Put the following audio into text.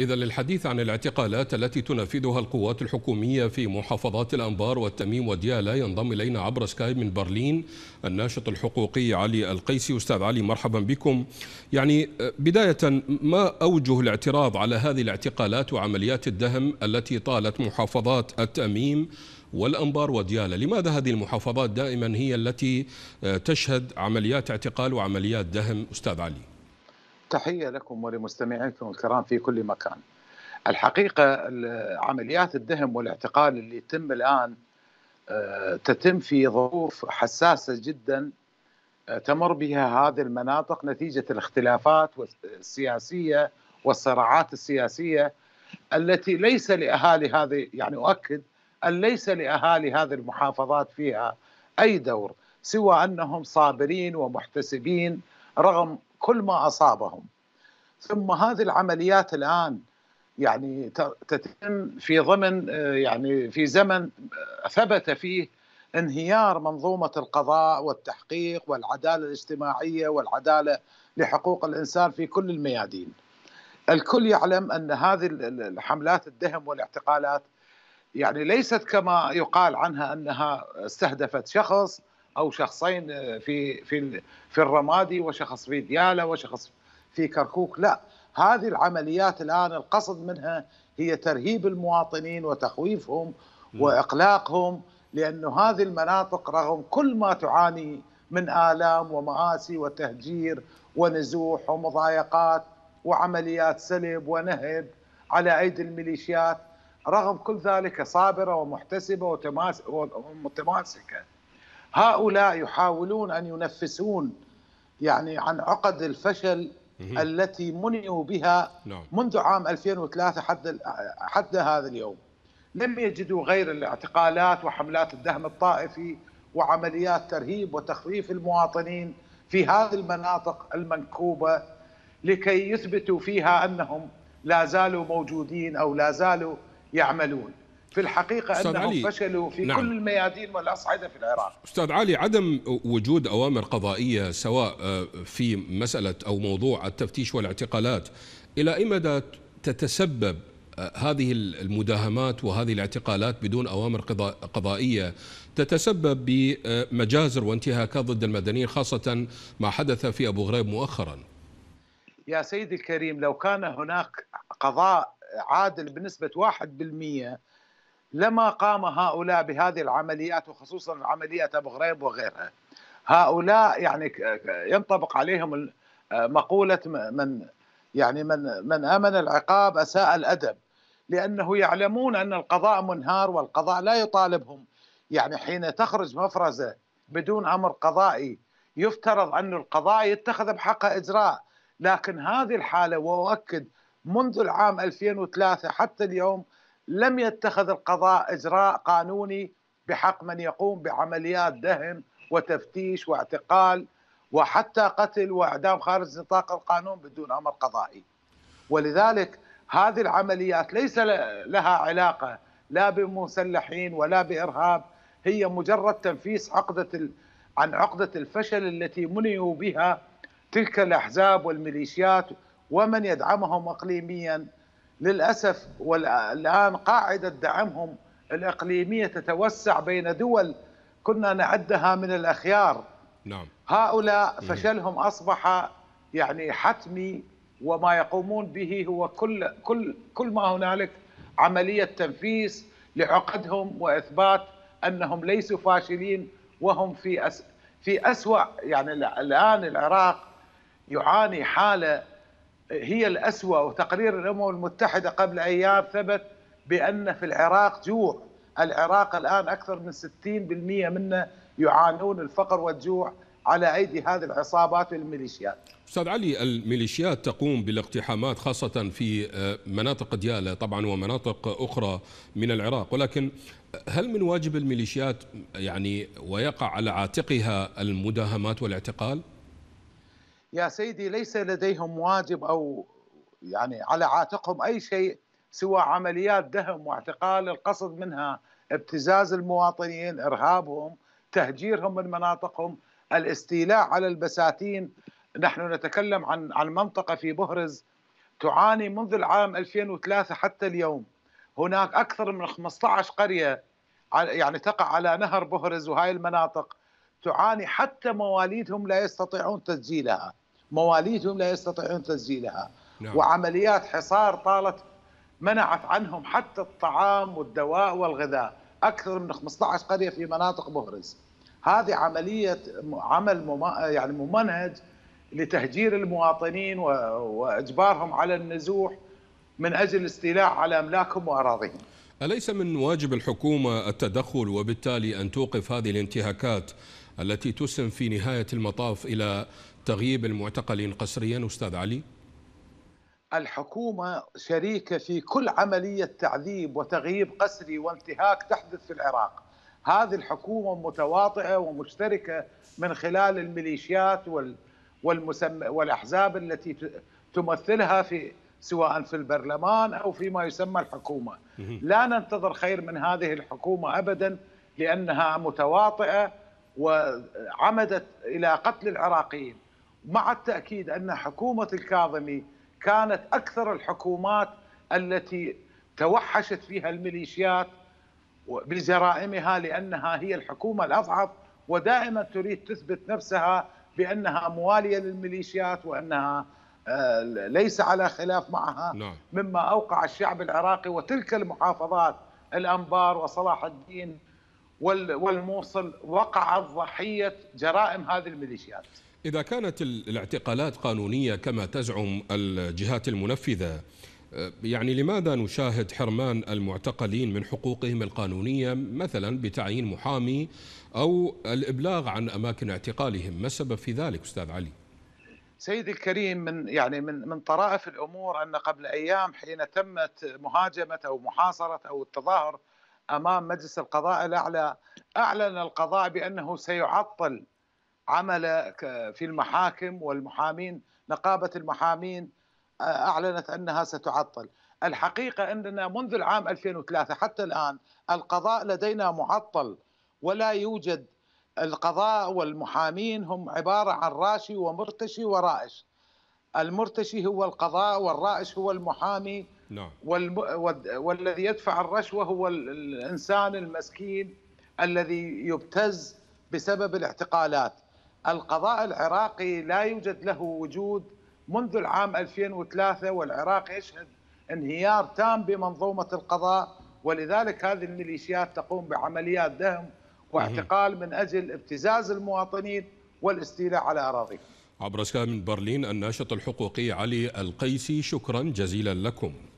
إذا للحديث عن الاعتقالات التي تنفذها القوات الحكومية في محافظات الأنبار والتميم وديالا ينضم إلينا عبر سكايب من برلين الناشط الحقوقي علي القيسي أستاذ علي مرحبا بكم يعني آه، بداية ما أوجه الاعتراض على هذه الاعتقالات وعمليات الدهم التي طالت محافظات التميم والأنبار وديالا لماذا هذه المحافظات دائما هي التي آه، تشهد عمليات اعتقال وعمليات دهم أستاذ علي تحيه لكم ولمستمعيكم الكرام في كل مكان. الحقيقه عمليات الدهم والاعتقال اللي تتم الان آه، تتم في ظروف حساسه جدا آه، تمر بها هذه المناطق نتيجه الاختلافات السياسيه والصراعات السياسيه التي ليس لاهالي هذه يعني اؤكد ان ليس لاهالي هذه المحافظات فيها اي دور سوى انهم صابرين ومحتسبين رغم كل ما اصابهم ثم هذه العمليات الان يعني تتم في ضمن آه، يعني في زمن آه، ثبت فيه انهيار منظومه القضاء والتحقيق والعداله الاجتماعيه والعداله لحقوق الانسان في كل الميادين. الكل يعلم ان هذه الحملات الدهم والاعتقالات يعني ليست كما يقال عنها انها استهدفت شخص او شخصين آه، في في في الرمادي وشخص في دياله وشخص في كركوك لا هذه العمليات الان القصد منها هي ترهيب المواطنين وتخويفهم واقلاقهم لانه هذه المناطق رغم كل ما تعاني من الام ومآسي وتهجير ونزوح ومضايقات وعمليات سلب ونهب على ايدي الميليشيات رغم كل ذلك صابره ومحتسبه ومتماسكه هؤلاء يحاولون أن ينفسون يعني عن عقد الفشل التي منعوا بها نعم. منذ عام 2003 حتى حتى هذا اليوم لم يجدوا غير الاعتقالات وحملات الدهم الطائفي وعمليات ترهيب وتخويف المواطنين في هذه المناطق المنكوبه لكي يثبتوا فيها انهم لا زالوا موجودين او لا زالوا يعملون في الحقيقة أنهم علي. فشلوا في نعم. كل الميادين والأصعدة في العراق أستاذ علي عدم وجود أوامر قضائية سواء آه، في مسألة أو موضوع التفتيش والاعتقالات إلى أي مدى تتسبب آه، هذه المداهمات وهذه الاعتقالات بدون أوامر قضائية تتسبب بمجازر وانتهاكات ضد المدنيين خاصة ما حدث في أبو غريب مؤخرا يا سيدي الكريم لو كان هناك قضاء عادل بنسبة 1% لما قام هؤلاء بهذه العمليات وخصوصا عملية أبو غريب وغيرها هؤلاء يعني ينطبق عليهم مقولة من يعني من من أمن العقاب أساء الأدب لأنه يعلمون أن القضاء منهار والقضاء لا يطالبهم يعني حين تخرج مفرزة بدون أمر قضائي يفترض أن القضاء يتخذ بحقه إجراء لكن هذه الحالة وأؤكد منذ العام 2003 حتى اليوم لم يتخذ القضاء إجراء قانوني بحق من يقوم بعمليات دهم وتفتيش واعتقال وحتى قتل واعدام خارج نطاق القانون بدون امر قضائي. ولذلك هذه العمليات ليس لها علاقه لا بمسلحين ولا بارهاب هي مجرد تنفيس عقده عن عقده الفشل التي منيوا بها تلك الاحزاب والميليشيات ومن يدعمهم اقليميا للأسف والآن قاعدة دعمهم الإقليمية تتوسع بين دول كنا نعدها من الأخيار نعم. هؤلاء فشلهم أصبح يعني حتمي وما يقومون به هو كل, كل, كل ما هنالك عملية تنفيس لعقدهم وإثبات أنهم ليسوا فاشلين وهم في أس في أسوأ يعني الآن العراق يعاني حالة هي الأسوأ وتقرير الأمم المتحدة قبل أيام ثبت بأن في العراق جوع العراق الآن أكثر من 60% منه يعانون الفقر والجوع على أيدي هذه العصابات والميليشيات أستاذ علي الميليشيات تقوم بالاقتحامات خاصة في آه، مناطق ديالة طبعا ومناطق أخرى من العراق ولكن هل من واجب الميليشيات يعني ويقع على عاتقها المداهمات والاعتقال؟ يا سيدي ليس لديهم واجب او يعني على عاتقهم اي شيء سوى عمليات دهم واعتقال القصد منها ابتزاز المواطنين ارهابهم تهجيرهم من مناطقهم الاستيلاء على البساتين نحن نتكلم عن عن منطقه في بهرز تعاني منذ العام 2003 حتى اليوم هناك اكثر من 15 قريه يعني تقع على نهر بهرز وهاي المناطق تعاني حتى مواليدهم لا يستطيعون تسجيلها مواليدهم لا يستطيعون تسجيلها نعم. وعمليات حصار طالت منعت عنهم حتى الطعام والدواء والغذاء اكثر من 15 قريه في مناطق مهرز هذه عمليه عمل مم... يعني ممنهج لتهجير المواطنين و... واجبارهم على النزوح من اجل الاستيلاء على املاكهم واراضيهم أليس من واجب الحكومة التدخل وبالتالي أن توقف هذه الانتهاكات التي تسهم في نهاية المطاف إلى تغييب المعتقلين قسريا أستاذ علي؟ الحكومة شريكة في كل عملية تعذيب وتغييب قسري وانتهاك تحدث في العراق هذه الحكومة متواطئة ومشتركة من خلال الميليشيات والمسم... والأحزاب التي تمثلها في سواء في البرلمان أو فيما يسمى الحكومة لا ننتظر خير من هذه الحكومة أبدا لأنها متواطئة وعمدت إلى قتل العراقيين مع التأكيد أن حكومة الكاظمي كانت أكثر الحكومات التي توحشت فيها الميليشيات بجرائمها لأنها هي الحكومة الأضعف ودائما تريد تثبت نفسها بأنها موالية للميليشيات وأنها آه، ليس على خلاف معها نعم. مما أوقع الشعب العراقي وتلك المحافظات الأنبار وصلاح الدين والموصل وقعت ضحية جرائم هذه الميليشيات إذا كانت الاعتقالات قانونية كما تزعم الجهات المنفذة آه، يعني لماذا نشاهد حرمان المعتقلين من حقوقهم القانونية مثلا بتعيين محامي أو الإبلاغ عن أماكن اعتقالهم ما السبب في ذلك أستاذ علي؟ سيدي الكريم من يعني من من طرائف الامور ان قبل ايام حين تمت مهاجمه او محاصره او التظاهر امام مجلس القضاء الاعلى اعلن القضاء بانه سيعطل عمل في المحاكم والمحامين نقابه المحامين اعلنت انها ستعطل الحقيقه اننا منذ العام 2003 حتى الان القضاء لدينا معطل ولا يوجد القضاء والمحامين هم عبارة عن راشي ومرتشي ورائش المرتشي هو القضاء والرائش هو المحامي نعم. والم... والذي يدفع الرشوة هو الإنسان المسكين الذي يبتز بسبب الاعتقالات القضاء العراقي لا يوجد له وجود منذ العام 2003 والعراق يشهد انهيار تام بمنظومة القضاء ولذلك هذه الميليشيات تقوم بعمليات دهم واعتقال من أجل ابتزاز المواطنين والاستيلاء على أراضيهم عبر سكان من برلين الناشط الحقوقي علي القيسي شكرا جزيلا لكم